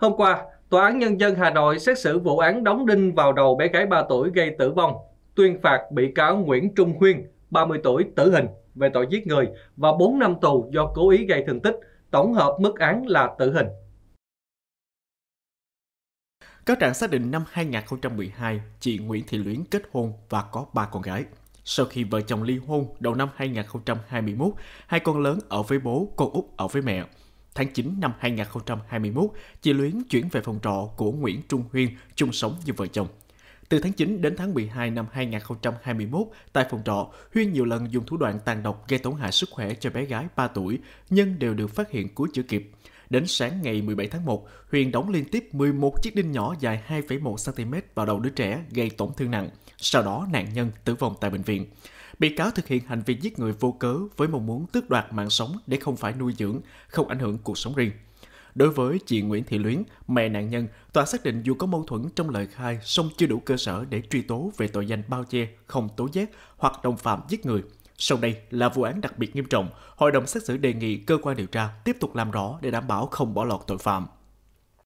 Hôm qua, Tòa án Nhân dân Hà Nội xét xử vụ án đóng đinh vào đầu bé gái 3 tuổi gây tử vong, tuyên phạt bị cáo Nguyễn Trung Huyên, 30 tuổi, tử hình về tội giết người và 4 năm tù do cố ý gây thương tích, tổng hợp mức án là tử hình. Cáo trạng xác định năm 2012, chị Nguyễn Thị Luyến kết hôn và có ba con gái. Sau khi vợ chồng ly hôn đầu năm 2021, hai con lớn ở với bố, con út ở với mẹ. Tháng 9 năm 2021, chị Luyến chuyển về phòng trọ của Nguyễn Trung Huyên chung sống như vợ chồng. Từ tháng 9 đến tháng 12 năm 2021, tại phòng trọ, Huyên nhiều lần dùng thủ đoạn tàn độc gây tổn hại sức khỏe cho bé gái 3 tuổi, nhưng đều được phát hiện cứu chữa kịp. Đến sáng ngày 17 tháng 1, Huyền đóng liên tiếp 11 chiếc đinh nhỏ dài 2,1cm vào đầu đứa trẻ gây tổn thương nặng. Sau đó nạn nhân tử vong tại bệnh viện. Bị cáo thực hiện hành vi giết người vô cớ với mong muốn tước đoạt mạng sống để không phải nuôi dưỡng, không ảnh hưởng cuộc sống riêng. Đối với chị Nguyễn Thị Luyến, mẹ nạn nhân, tòa xác định dù có mâu thuẫn trong lời khai, song chưa đủ cơ sở để truy tố về tội danh bao che, không tố giác hoặc đồng phạm giết người – sau đây là vụ án đặc biệt nghiêm trọng, hội đồng xét xử đề nghị cơ quan điều tra tiếp tục làm rõ để đảm bảo không bỏ lọt tội phạm.